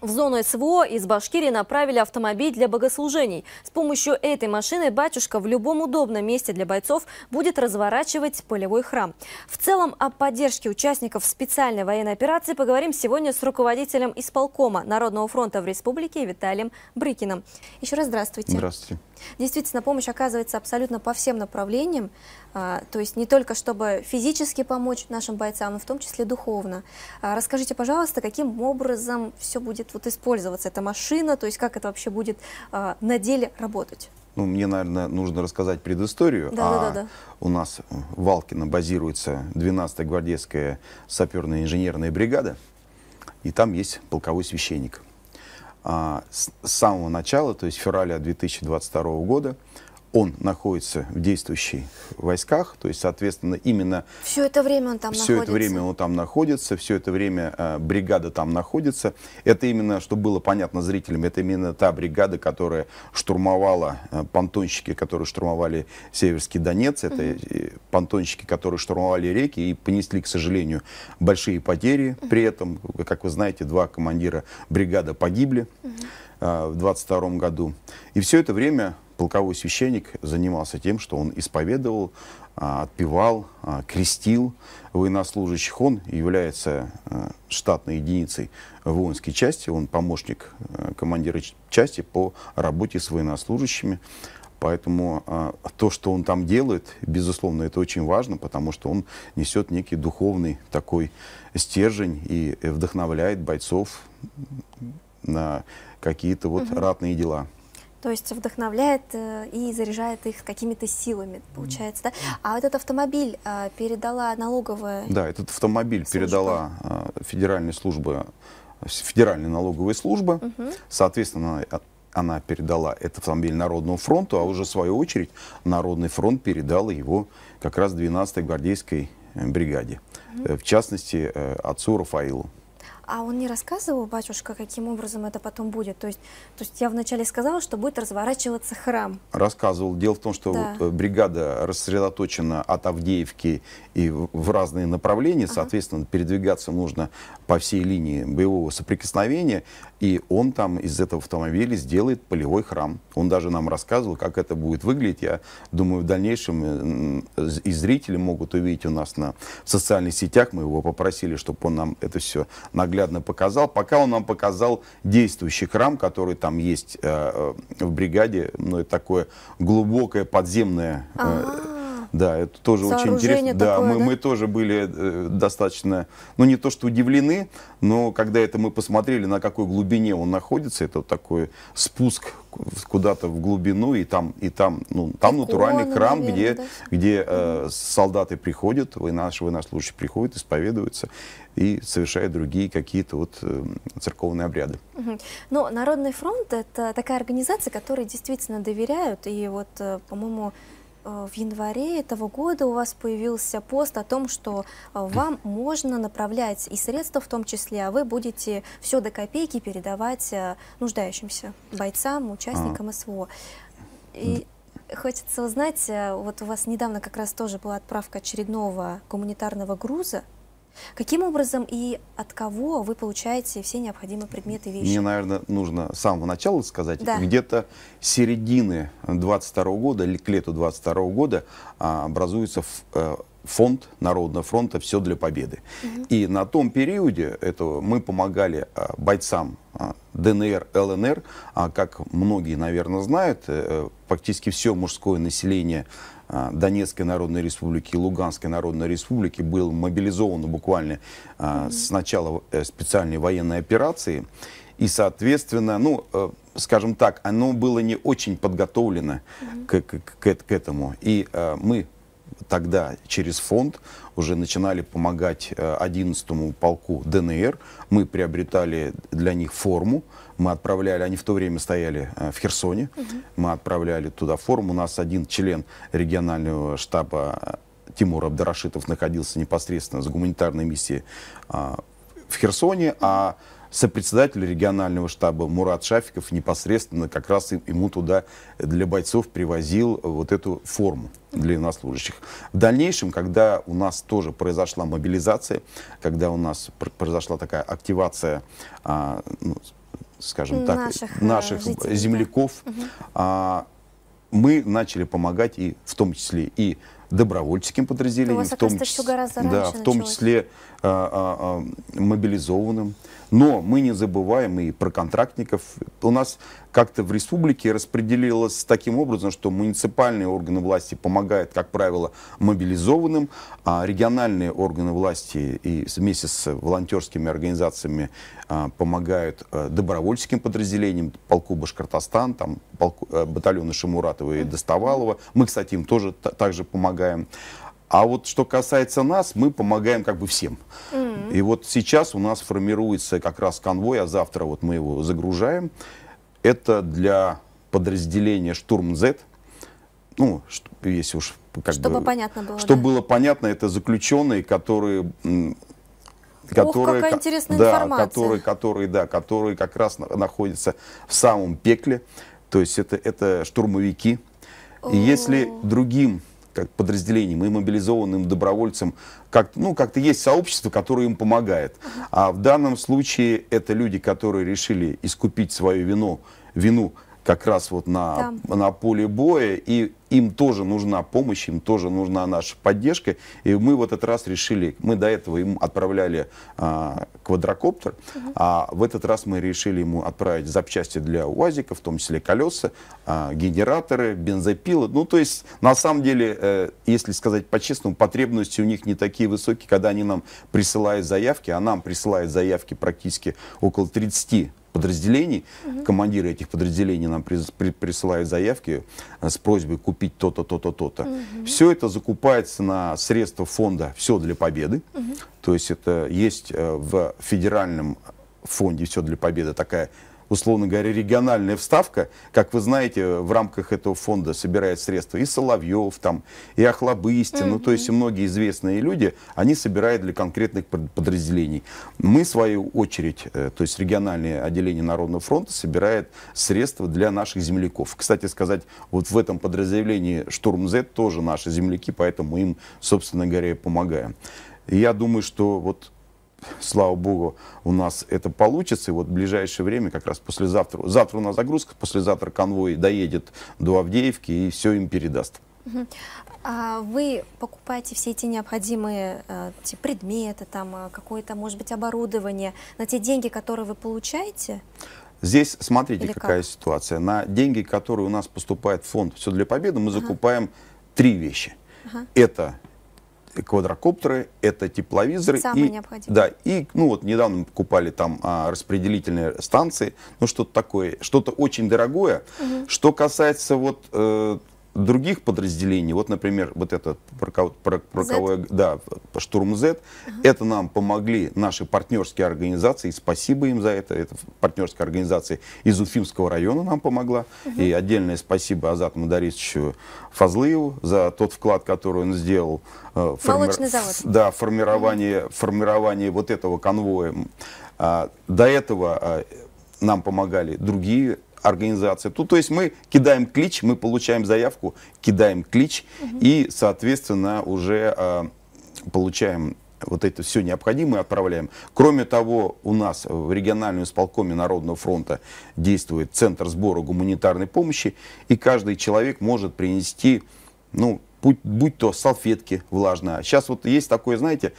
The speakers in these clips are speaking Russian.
В зону СВО из Башкирии направили автомобиль для богослужений. С помощью этой машины батюшка в любом удобном месте для бойцов будет разворачивать полевой храм. В целом о поддержке участников специальной военной операции поговорим сегодня с руководителем исполкома Народного фронта в республике Виталием Брыкиным. Еще раз здравствуйте. Здравствуйте. Действительно, помощь оказывается абсолютно по всем направлениям, а, то есть не только чтобы физически помочь нашим бойцам, но в том числе духовно. А, расскажите, пожалуйста, каким образом все будет вот использоваться эта машина, то есть как это вообще будет а, на деле работать? Ну, мне, наверное, нужно рассказать предысторию. Да, а да, да, У нас в Валкино базируется 12-я гвардейская саперная инженерная бригада, и там есть полковой священник. А, с самого начала, то есть февраля 2022 года, он находится в действующих войсках, то есть, соответственно, именно... Все это время он там все находится? Все это время он там находится, все это время э, бригада там находится. Это именно, чтобы было понятно зрителям, это именно та бригада, которая штурмовала, э, понтонщики, которые штурмовали Северский Донец, это угу. понтонщики, которые штурмовали реки и понесли, к сожалению, большие потери. Угу. При этом, как вы знаете, два командира бригады погибли угу. э, в 22 году. И все это время полковой священник занимался тем, что он исповедовал, а, отпевал, а, крестил военнослужащих. Он является а, штатной единицей воинской части, он помощник командира части по работе с военнослужащими. Поэтому то, что он там делает, безусловно, это очень важно, потому что он несет некий духовный такой стержень и вдохновляет бойцов на какие-то вот угу. ратные дела. То есть вдохновляет э, и заряжает их какими-то силами, получается, да? А этот автомобиль э, передала налоговая... Да, этот автомобиль служба. передала э, федеральной службы, федеральной налоговой службы. Угу. Соответственно, она передала этот автомобиль Народному фронту, а уже в свою очередь Народный фронт передал его как раз 12-й гвардейской бригаде. Угу. В частности, отцу Рафаилу. А он не рассказывал, батюшка, каким образом это потом будет? То есть, то есть я вначале сказала, что будет разворачиваться храм. Рассказывал. Дело в том, что да. вот э, бригада рассредоточена от Авдеевки и в разные направления. Ага. Соответственно, передвигаться нужно по всей линии боевого соприкосновения. И он там из этого автомобиля сделает полевой храм. Он даже нам рассказывал, как это будет выглядеть. Я думаю, в дальнейшем э, и зрители могут увидеть у нас на социальных сетях. Мы его попросили, чтобы он нам это все наглядно наглядно показал, пока он нам показал действующий храм, который там есть э, э в бригаде, ну, это такое глубокое подземное э, а. Да, это тоже очень интересно. Такое, да, мы, да, мы тоже были э, достаточно, ну не то что удивлены, но когда это мы посмотрели, на какой глубине он находится, это вот такой спуск куда-то в глубину, и там, и там, ну, там Иконы, натуральный храм, наверное, где, да? где э, солдаты приходят, наши военнослужащие приходят, исповедуются и совершают другие какие-то вот э, церковные обряды. Угу. Но Народный фронт – это такая организация, которой действительно доверяют, и вот, э, по-моему, Э, в январе этого года у вас появился пост о том, что э, вам можно направлять и средства в том числе, а вы будете все до копейки передавать э, нуждающимся бойцам, участникам а. СВО. И хочется узнать, вот у вас недавно как раз тоже была отправка очередного гуманитарного груза Каким образом и от кого вы получаете все необходимые предметы и вещи? Мне, наверное, нужно с самого начала сказать. Да. Где-то с середины 22 года или к лету 22 года а, образуется э, фонд Народного фронта «Все для победы». Угу. И на том периоде этого мы помогали а, бойцам а, ДНР, ЛНР, а как многие, наверное, знают, практически э, все мужское население а, Донецкой Народной Республики и Луганской Народной Республики было мобилизовано буквально mm с начала э, специальной военной операции. И, соответственно, ну, э, скажем так, оно было не очень подготовлено mm-hmm. к, к, к, к этому. И мы тогда через фонд уже начинали помогать 11-му э, полку ДНР. Мы приобретали для них форму. Мы отправляли, они в то время стояли э, в Херсоне. Угу. Мы отправляли туда форму. У нас один член регионального штаба э, Тимур Абдарашитов находился непосредственно с гуманитарной миссией а, в Херсоне, а сопредседатель регионального штаба Мурат Шафиков непосредственно как раз ему туда для бойцов привозил вот эту форму для военнослужащих. В дальнейшем, когда у нас тоже произошла мобилизация, когда у нас произошла такая активация, а, ну, скажем так, наших, э, наших жителей, земляков, да. а, мы начали помогать и в том числе и добровольческим подразделениям, в том, числе, да, в том числе а, а, а, мобилизованным. Но мы не забываем и про контрактников. У нас как-то в республике распределилось таким образом, что муниципальные органы власти помогают, как правило, мобилизованным, а региональные органы власти и вместе с волонтерскими организациями а, помогают а, добровольческим подразделениям, полку Башкортостан, там, полку, а, батальоны Шамуратова и Доставалова. Мы, кстати, им тоже также помогаем помогаем. А вот что касается нас, мы помогаем как бы всем. Mm-hmm. И вот сейчас у нас формируется как раз конвой, а завтра вот мы его загружаем. Это для подразделения «Штурм Z». Ну, если уж как чтобы бы... понятно было. Чтобы да. было понятно, это заключенные, которые... Которые, Ох, какая интересная да, информация. Которые, которые, да, которые как раз находятся в самом пекле. То есть это, это штурмовики. О И если другим как подразделениям и мобилизованным добровольцам как, ну, как-то есть сообщество, которое им помогает. А в данном случае это люди, которые решили искупить свою вину, вину как раз вот на, да. на поле боя, и им тоже нужна помощь, им тоже нужна наша поддержка. И мы в этот раз решили, мы до этого им отправляли а, квадрокоптер, угу. а в этот раз мы решили ему отправить запчасти для УАЗика, в том числе колеса, а, генераторы, бензопилы. Ну, то есть, на самом деле, э, если сказать по-честному, потребности у них не такие высокие, когда они нам присылают заявки, а нам присылают заявки практически около 30 подразделений. Угу. Командиры этих подразделений нам при, при, присылают заявки э, с просьбой купить то-то, то-то, то-то. Угу. Все это закупается на средства фонда «Все для победы». Угу. То есть это есть э, в федеральном фонде «Все для победы» такая условно говоря, региональная вставка. Как вы знаете, в рамках этого фонда собирает средства и Соловьев, там, и Ахлобыстин, mm-hmm. ну, то есть многие известные люди, они собирают для конкретных подразделений. Мы, в свою очередь, э, то есть региональное отделение Народного фронта собирает средства для наших земляков. Кстати сказать, вот в этом подразделении «Штурм Z» тоже наши земляки, поэтому мы им, собственно говоря, помогаем. Я думаю, что вот слава богу, у нас это получится. И вот в ближайшее время, как раз послезавтра, завтра у нас загрузка, послезавтра конвой доедет до Авдеевки и все им передаст. А вы покупаете все эти необходимые эти предметы, там э, какое-то, может быть, оборудование на те деньги, которые вы получаете? Здесь смотрите, Или какая как? ситуация. На деньги, которые у нас поступает в фонд «Все для победы», мы ага. закупаем три вещи. Ага. Это квадрокоптеры, это тепловизоры. Самое и, необходимое. Да, и ну вот недавно мы покупали там а, распределительные станции, ну что-то такое, что-то очень дорогое. Угу. Что касается вот э, других подразделений, вот, например, вот это парковое, да, штурм Z, ага. это нам помогли наши партнерские организации, спасибо им за это, это партнерская организация из Уфимского района нам помогла, ага. и отдельное спасибо Азату Мадарисовичу Фазлыеву за тот вклад, который он сделал э, форми... да, формирование, ага. формирование вот этого конвоя. А, до этого а, нам помогали другие организации. Тут, то есть мы кидаем клич, мы получаем заявку, кидаем клич угу. и, соответственно, уже э, получаем вот это все необходимое отправляем. Кроме того, у нас в региональном исполкоме Народного фронта действует Центр сбора гуманитарной помощи, и каждый человек может принести, ну, будь, будь то салфетки влажные. Сейчас вот есть такое, знаете,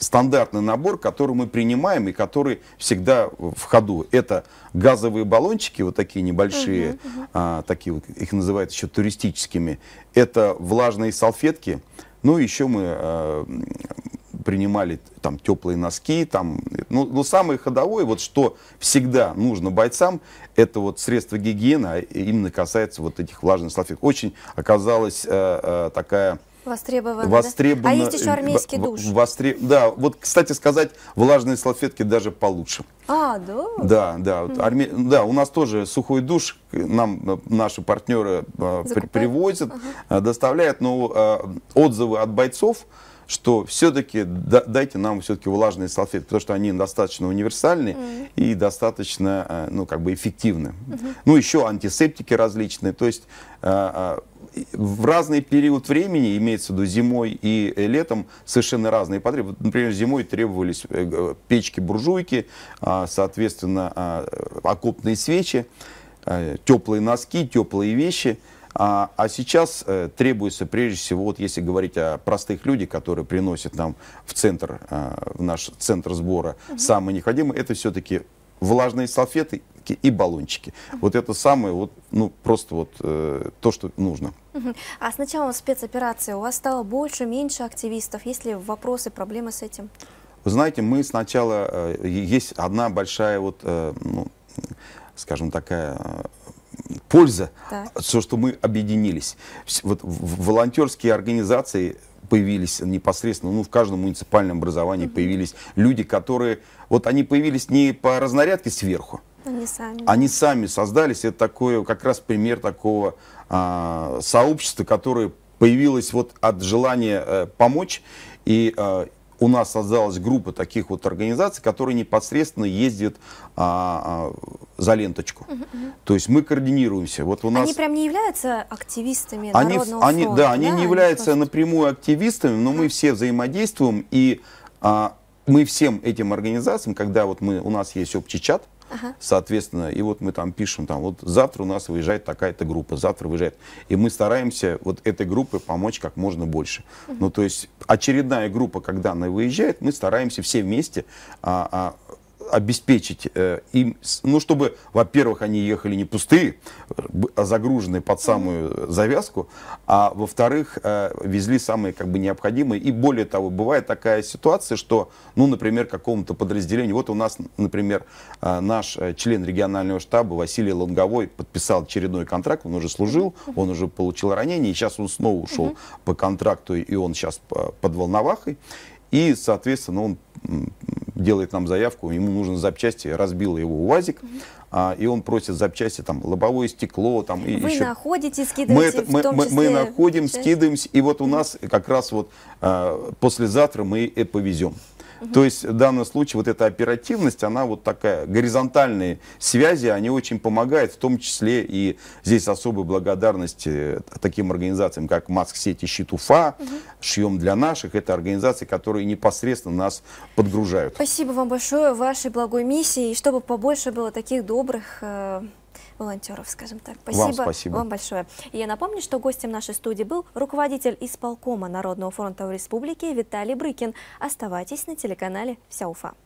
стандартный набор, который мы принимаем и который всегда в ходу. Это газовые баллончики, вот такие небольшие, угу, угу. А, такие вот, их называют еще туристическими. Это влажные салфетки. Ну, еще мы а, принимали там теплые носки, там, ну, ну, самое ходовое, вот что всегда нужно бойцам, это вот средства гигиены, а именно касается вот этих влажных салфеток. Очень оказалась а, а, такая Востребовано. востребовано А есть еще э, армейский душ. Востре... Да, вот, кстати сказать, влажные салфетки даже получше. А, да? Да, да. Mm. Арме... Да, у нас тоже сухой душ, нам э, наши партнеры э, Закупают? привозят, ага. доставляют, но отзывы от бойцов, что все-таки дайте нам все-таки влажные салфетки, потому что они достаточно универсальны mm и достаточно, ну, как бы эффективны. Mm -hmm. Ну, еще антисептики различные, то есть в разный период времени, имеется в виду зимой и э, летом, совершенно разные потребности. Например, зимой требовались э, печки-буржуйки, а, соответственно, а, окопные свечи, э, теплые носки, теплые вещи. А, а сейчас требуется, прежде всего, вот если говорить о простых людях, которые приносят нам в центр, в наш центр сбора угу. самое необходимое, это все-таки влажные салфеты и баллончики. Вот это самое, вот, ну, просто вот э, то, что нужно. А с началом спецоперации у вас стало больше, меньше активистов? Есть ли вопросы, проблемы с этим? Вы знаете, мы сначала... Э, есть одна большая вот, э, ну, скажем, такая э, польза, так. то, что мы объединились. Вот волонтерские организации появились непосредственно, ну, в каждом муниципальном образовании mm-hmm. появились люди, которые, вот они появились не по разнарядке сверху, они сами. Они сами создались. Это такое, как раз пример такого а, сообщества, которое появилось вот от желания э, помочь и э, у нас создалась группа таких вот организаций, которые непосредственно ездят а, а, за ленточку. Угу, угу. То есть мы координируемся. Вот у нас... Они прям не являются активистами они, народного они, фронта? Да, да, они не они являются просто... напрямую активистами, но угу. мы все взаимодействуем, и а, мы всем этим организациям, когда вот мы, у нас есть общий чат, Ага. Соответственно, и вот мы там пишем, там, вот завтра у нас выезжает такая-то группа, завтра выезжает. И мы стараемся вот этой группе помочь как можно больше. Угу. Ну, то есть очередная группа, когда она выезжает, мы стараемся все вместе а, а, обеспечить э, им, ну, чтобы, во-первых, они ехали не пустые, а загруженные под самую завязку, а во-вторых, э, везли самые как бы необходимые. И более того, бывает такая ситуация, что, ну, например, какому-то подразделению, вот у нас, например, э, наш член регионального штаба Василий Лонговой подписал очередной контракт, он уже служил, он уже получил ранение, и сейчас он снова ушел по контракту, и он сейчас под Волновахой. И, соответственно, он делает нам заявку, ему нужны запчасти, Разбил его УАЗик, mm -hmm. а, и он просит запчасти, там, лобовое стекло, там, и Вы еще... находите, скидываете, мы, это, мы, том числе... мы находим, часть... скидываемся, и вот у нас как раз вот а, послезавтра мы и повезем. Угу. То есть в данном случае вот эта оперативность, она вот такая, горизонтальные связи, они очень помогают, в том числе и здесь особая благодарность э, таким организациям, как Маск-сети «Щит Уфа», угу. «Шьем для наших». Это организации, которые непосредственно нас подгружают. Спасибо вам большое, вашей благой миссии, и чтобы побольше было таких добрых э, волонтеров, скажем так. Спасибо вам, спасибо. вам большое. И я напомню, что гостем нашей студии был руководитель исполкома Народного фронта в республике Виталий Брыкин. Оставайтесь на телеканале «Вся Уфа».